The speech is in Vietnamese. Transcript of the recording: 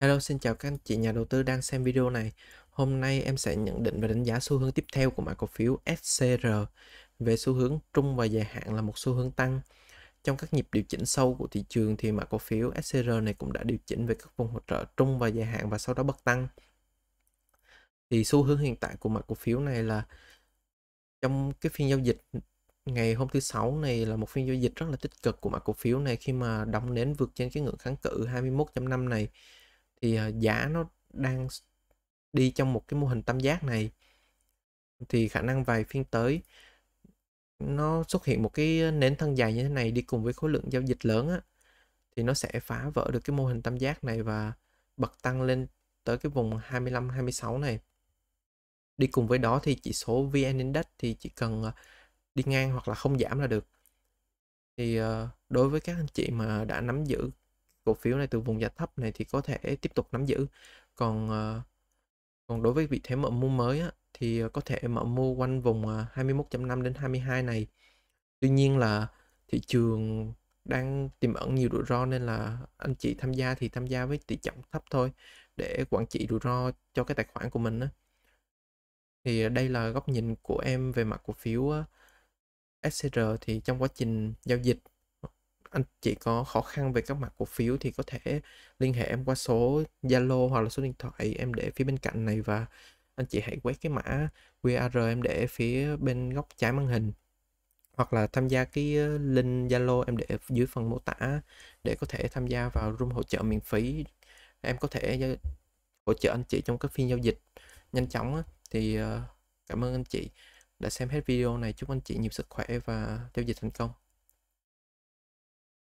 Hello, xin chào các anh chị nhà đầu tư đang xem video này. Hôm nay em sẽ nhận định và đánh giá xu hướng tiếp theo của mã cổ phiếu SCR về xu hướng trung và dài hạn là một xu hướng tăng. Trong các nhịp điều chỉnh sâu của thị trường thì mã cổ phiếu SCR này cũng đã điều chỉnh về các vùng hỗ trợ trung và dài hạn và sau đó bật tăng. Thì xu hướng hiện tại của mã cổ phiếu này là trong cái phiên giao dịch ngày hôm thứ sáu này là một phiên giao dịch rất là tích cực của mã cổ phiếu này khi mà đóng nến vượt trên cái ngưỡng kháng cự 21.5 này thì uh, ờ, giá nó đang đi trong một cái mô hình tam giác này thì khả năng vài phiên tới nó xuất hiện một cái ờ, nến thân dài như thế này đi cùng với khối lượng giao dịch lớn á, thì nó sẽ phá vỡ được cái mô hình tam giác này và bật tăng lên tới cái vùng 25 26 này. Đi cùng với đó thì chỉ số VN Index thì chỉ cần ờ, đi ngang hoặc là không giảm là được. Thì đối với các anh chị mà đã nắm giữ cổ phiếu này từ vùng giá thấp này thì có thể tiếp tục nắm giữ còn ờ, còn đối với vị thế mở mua mới á, thì ờ, có thể mở mua quanh vùng 21.5 ờ, đến 22 này tuy nhiên là thị trường đang tiềm ẩn nhiều rủi ro nên là anh chị tham gia thì tham gia với tỷ trọng thấp thôi để quản trị rủi ro cho cái tài khoản của mình á. Thì đây là góc nhìn của em về mặt cổ phiếu SCR thì trong quá trình giao dịch anh chị có khó khăn về các mặt cổ phiếu thì có thể liên hệ em qua số Zalo hoặc là số điện thoại em để phía bên cạnh này và anh chị hãy quét cái mã QR em để phía bên góc trái màn hình hoặc là tham gia cái ờ, link Zalo em để dưới phần mô tả để có thể tham gia vào room hỗ trợ miễn phí em có thể ờ, hỗ trợ anh chị trong các phiên giao dịch nhanh chóng thì ờ, cảm ơn anh chị đã xem hết video này chúc anh chị nhiều sức khỏe và giao dịch thành công